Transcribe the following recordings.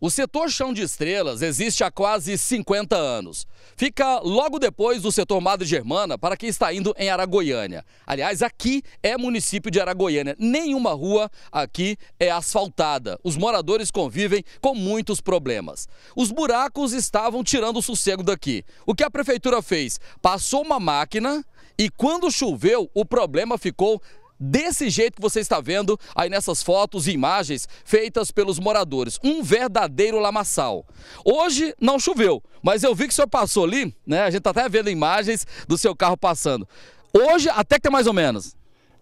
O setor Chão de Estrelas existe há quase 50 anos. Fica logo depois do setor Madre Germana para quem está indo em Aragoiânia. Aliás, aqui é município de Aragoiânia. Nenhuma rua aqui é asfaltada. Os moradores convivem com muitos problemas. Os buracos estavam tirando o sossego daqui. O que a prefeitura fez? Passou uma máquina e quando choveu, o problema ficou desse jeito que você está vendo aí nessas fotos e imagens feitas pelos moradores. Um verdadeiro lamaçal. Hoje não choveu, mas eu vi que o senhor passou ali, né? A gente está até vendo imagens do seu carro passando. Hoje até que tá mais ou menos.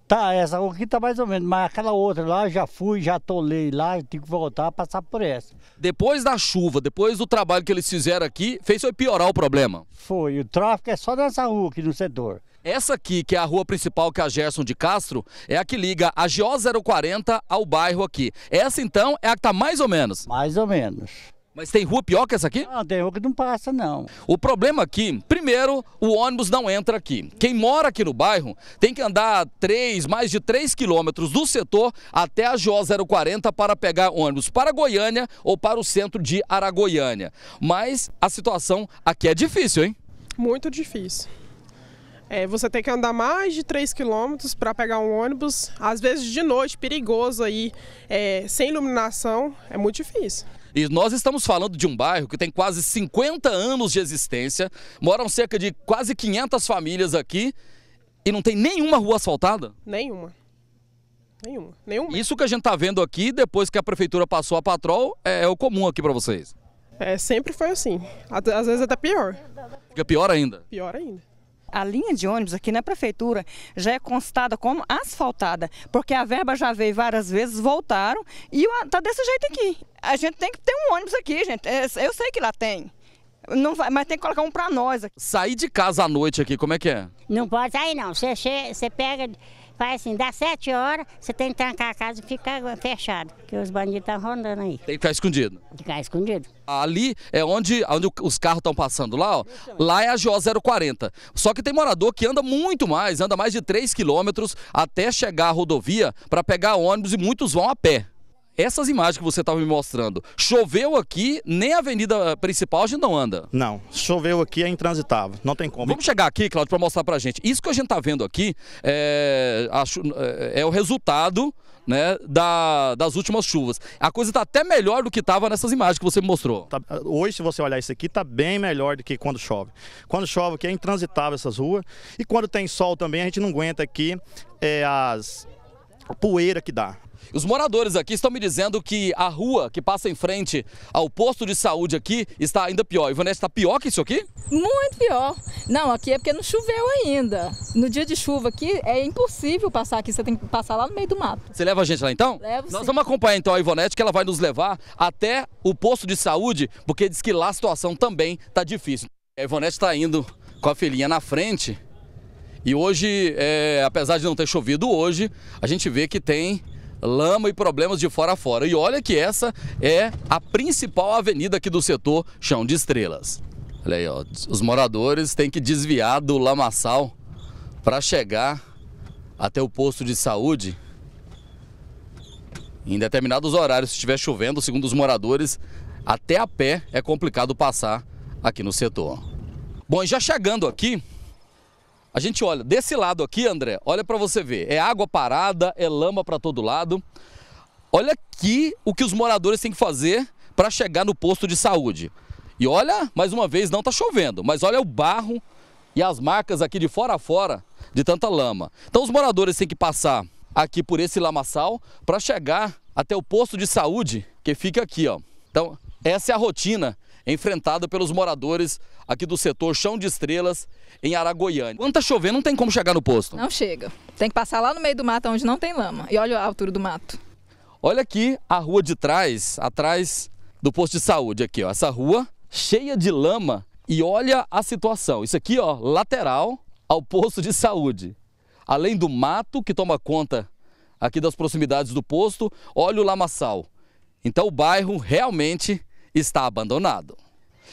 Tá, essa aqui tá mais ou menos, mas aquela outra lá já fui, já tolei lá, tenho que voltar a passar por essa. Depois da chuva, depois do trabalho que eles fizeram aqui, fez foi piorar o problema? Foi, o tráfego é só nessa rua aqui no setor. Essa aqui, que é a rua principal que é a Gerson de Castro, é a que liga a GO 040 ao bairro aqui. Essa então é a que está mais ou menos? Mais ou menos. Mas tem rua pior que essa aqui? Não, tem rua que não passa, não. O problema aqui, primeiro, o ônibus não entra aqui. Quem mora aqui no bairro tem que andar 3, mais de 3 quilômetros do setor até a GO 040 para pegar ônibus para Goiânia ou para o centro de Aragoiânia. Mas a situação aqui é difícil, hein? Muito difícil. É, você tem que andar mais de 3 quilômetros para pegar um ônibus, às vezes de noite, perigoso aí, é, sem iluminação, é muito difícil. E nós estamos falando de um bairro que tem quase 50 anos de existência, moram cerca de quase 500 famílias aqui e não tem nenhuma rua asfaltada? Nenhuma. Nenhuma. nenhuma. Isso que a gente está vendo aqui, depois que a prefeitura passou a patrol, é, é o comum aqui para vocês? É, sempre foi assim. Às vezes até pior. Fica pior ainda? Pior ainda a linha de ônibus aqui na prefeitura já é constada como asfaltada, porque a verba já veio várias vezes, voltaram e está desse jeito aqui. A gente tem que ter um ônibus aqui, gente. É, eu sei que lá tem. Vai, mas tem que colocar um para nós aqui. Sair de casa à noite aqui, como é que é? Não pode sair não. Você pega Faz assim, dá sete horas, você tem que trancar a casa e ficar fechado, porque os bandidos estão rondando aí. Tem que ficar escondido? Ficar escondido. Ali é onde, onde os carros estão passando lá, ó. Lá é a GO 040. Só que tem morador que anda muito mais, anda mais de 3 quilômetros até chegar à rodovia para pegar ônibus e muitos vão a pé. Essas imagens que você estava me mostrando, choveu aqui, nem a avenida eh, principal a gente não anda. Não, choveu aqui é intransitável, não tem como. Vamos chegar aqui, Claudio, para mostrar para gente. Isso que a gente está vendo aqui é, acho, é, é, o resultado né, da, das últimas chuvas. A coisa está até melhor do que estava nessas imagens que você me mostrou. Tá, eh, hoje, se você olhar isso aqui, está bem melhor do que quando chove. Quando chove aqui é intransitável essas ruas e quando tem sol também a gente não aguenta aqui é, as a poeira que dá. Os moradores aqui estão me dizendo que a rua que passa em frente ao posto de saúde aqui está ainda pior. Ivanete, está pior que isso aqui? Muito pior. Não, aqui é porque não choveu ainda. No dia de chuva aqui é impossível passar aqui, você tem que passar lá no meio do mato. Você leva a gente lá então? Levo Nós sim. vamos acompanhar então a Ivonete, que ela vai nos levar até o posto de saúde, porque diz que lá a situação também está difícil. A Ivonete está indo com a filhinha na frente. E hoje, é, apesar de não ter chovido hoje, a gente vê que tem lama e problemas de fora a fora. E olha que essa é a principal avenida aqui do setor Chão de Estrelas. Olha aí, ó, os moradores têm que desviar do lamaçal para chegar até o posto de saúde em determinados horários, se estiver chovendo, segundo os moradores, até a pé é complicado passar aqui no setor. Bom, e já chegando aqui, a gente olha desse lado aqui, André, olha para você ver. É água parada, é lama para todo lado. Olha aqui o que os moradores têm que fazer para chegar no posto de saúde. E olha, mais uma vez, não está chovendo, mas olha o barro e as marcas aqui de fora a fora de tanta lama. Então os moradores têm que passar aqui por esse lamaçal para chegar até o posto de saúde que fica aqui, ó. Então, essa é a rotina enfrentada pelos moradores aqui do setor Chão de Estrelas, em Aragoiânia. Quando tá chovendo, não tem como chegar no posto. Não chega. Tem que passar lá no meio do mato, onde não tem lama. E olha a altura do mato. Olha aqui a rua de trás, atrás do posto de saúde aqui, ó. Essa rua cheia de lama e olha a situação. Isso aqui, ó, lateral ao posto de saúde. Além do mato que toma conta aqui das proximidades do posto, olha o lamaçal. Então o bairro realmente está abandonado.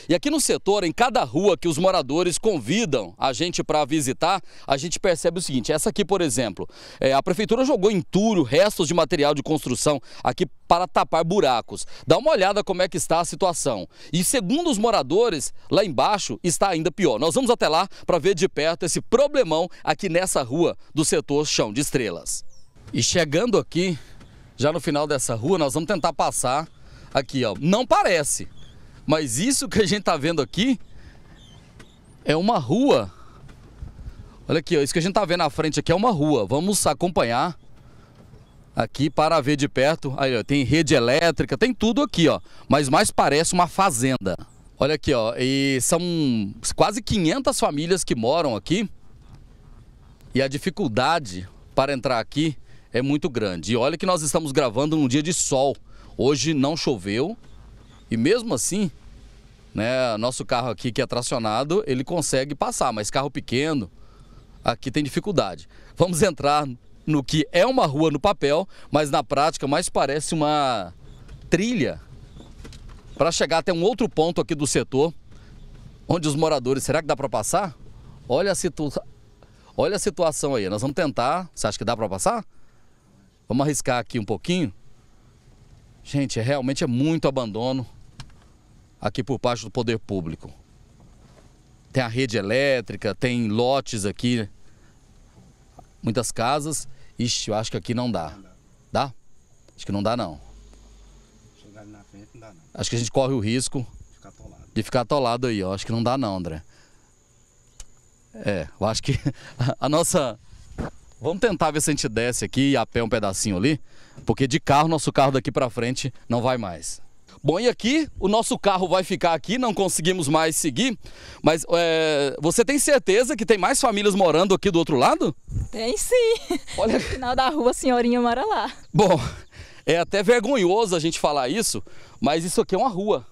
E aqui no setor, em cada rua que os moradores convidam a gente para visitar, a gente percebe o seguinte: essa aqui, por exemplo, é, a prefeitura jogou entulho, restos de material de construção aqui para tapar buracos. Dá uma olhada como é que está a situação. E segundo os moradores, lá embaixo está ainda pior. Nós vamos até lá para ver de perto esse problemão aqui nessa rua do setor Chão de Estrelas. E chegando aqui, já no final dessa rua, nós vamos tentar passar Aqui, ó, não parece, mas isso que a gente tá vendo aqui é uma rua. Olha aqui, ó, isso que a gente tá vendo na frente aqui é uma rua. Vamos acompanhar aqui para ver de perto. Aí, ó, tem rede elétrica, tem tudo aqui, ó. Mas mais parece uma fazenda. Olha aqui, ó, e são quase 500 famílias que moram aqui. E a dificuldade para entrar aqui é muito grande. E olha que nós estamos gravando num dia de sol. Hoje não choveu e mesmo assim, né, nosso carro aqui que é tracionado, ele consegue passar, mas carro pequeno aqui tem dificuldade. Vamos entrar no que é uma rua no papel, mas na prática mais parece uma trilha para chegar até um outro ponto aqui do setor, onde os moradores, será que dá para passar? Olha a, situ... Olha a situação aí, nós vamos tentar, você acha que dá para passar? Vamos arriscar aqui um pouquinho? Gente, é realmente é muito abandono aqui por parte do poder público. Tem a rede elétrica, tem lotes aqui, muitas casas. Ixi, eu acho que aqui não dá. Dá? Acho que não dá não. Chegar ali na frente não dá não. Acho que a gente corre o risco de ficar atolado aí, Eu Acho que não dá não, André. É, eu acho que a nossa Vamos tentar ver se a gente desce aqui e a pé um pedacinho ali, porque de carro, nosso carro daqui para frente não vai mais. Bom, e aqui o nosso carro vai ficar aqui, não conseguimos mais seguir, mas é, você tem certeza que tem mais famílias morando aqui do outro lado? Tem sim. Olha... No final da rua a senhorinha mora lá. Bom, é até vergonhoso a gente falar isso, mas isso aqui é uma rua.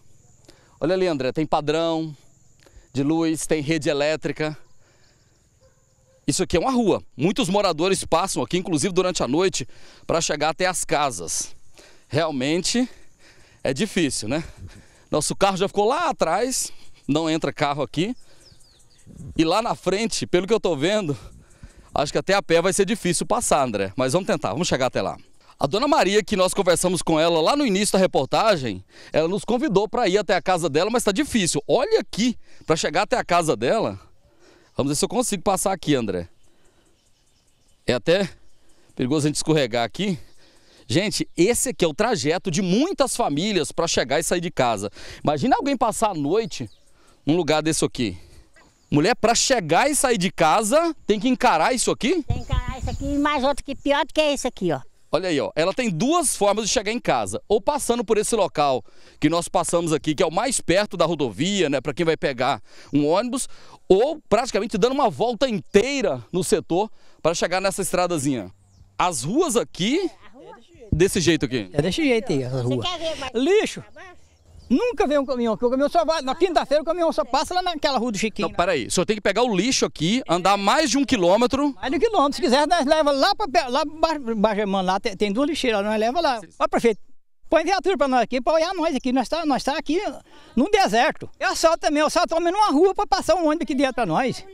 Olha ali, André, tem padrão de luz, tem rede elétrica. Isso aqui é uma rua. Muitos moradores passam aqui, inclusive durante a noite, para chegar até as casas. Realmente é difícil, né? Nosso carro já ficou lá atrás, não entra carro aqui. E lá na frente, pelo que eu estou vendo, acho que até a pé vai ser difícil passar, André. Mas vamos tentar, vamos chegar até lá. A dona Maria, que nós conversamos com ela lá no início da reportagem, ela nos convidou para ir até a casa dela, mas está difícil. Olha aqui, para chegar até a casa dela, Vamos ver se eu consigo passar aqui, André. É até perigoso a gente escorregar aqui. Gente, esse aqui é o trajeto de muitas famílias para chegar e sair de casa. Imagina alguém passar a noite num lugar desse aqui. Mulher, para chegar e sair de casa, tem que encarar isso aqui? Tem que encarar isso aqui e mais outro que pior do que esse aqui, ó. Olha aí, ó. Ela tem duas formas de chegar em casa. Ou passando por esse local que nós passamos aqui, que é o mais perto da rodovia, né? Para quem vai pegar um ônibus. Ou praticamente dando uma volta inteira no setor para chegar nessa estradazinha. As ruas aqui... É, desse jeito aqui. É desse jeito aí, a rua. Lixo. Nunca vem um caminhão aqui. O caminhão só vai. Na quinta-feira o caminhão só é. passa lá naquela rua do Chiquinho. Não, peraí. O senhor tem que pegar o lixo aqui, andar mais de um quilômetro. Mais de um quilômetro. Se quiser, nós leva lá para lá Bajemã, lá tem, tem duas lixeiras, nós leva lá. Ó, prefeito, põe viatura para nós aqui, para olhar nós aqui. Nós estamos tá, nós tá aqui no deserto. E assalto também, assalto também numa rua para passar um ônibus aqui dentro para nós.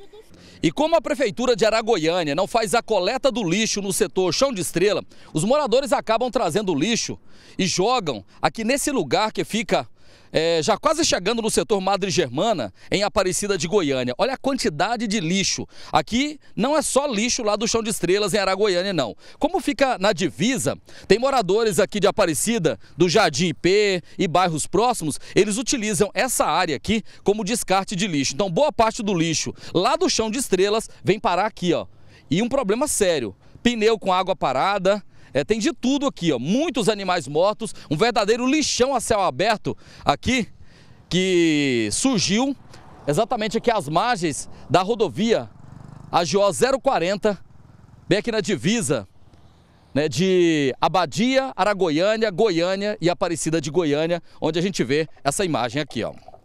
E como a prefeitura de Aragoiânia não faz a coleta do lixo no setor Chão de Estrela, os moradores acabam trazendo lixo e jogam aqui nesse lugar que fica é, já quase chegando no setor Madre Germana, em Aparecida de Goiânia. Olha a quantidade de lixo. Aqui não é só lixo lá do Chão de Estrelas em Aragoiânia, não. Como fica na divisa, tem moradores aqui de Aparecida, do Jardim IP e bairros próximos, eles utilizam essa área aqui como descarte de lixo. Então, boa parte do lixo lá do Chão de Estrelas vem parar aqui, ó. E um problema sério. Pneu com água parada, é, tem de tudo aqui, ó, muitos animais mortos, um verdadeiro lixão a céu aberto aqui que surgiu exatamente aqui às margens da rodovia AGO 040, bem aqui na divisa né, de Abadia, Aragoiânia, Goiânia e Aparecida de Goiânia, onde a gente vê essa imagem aqui, ó.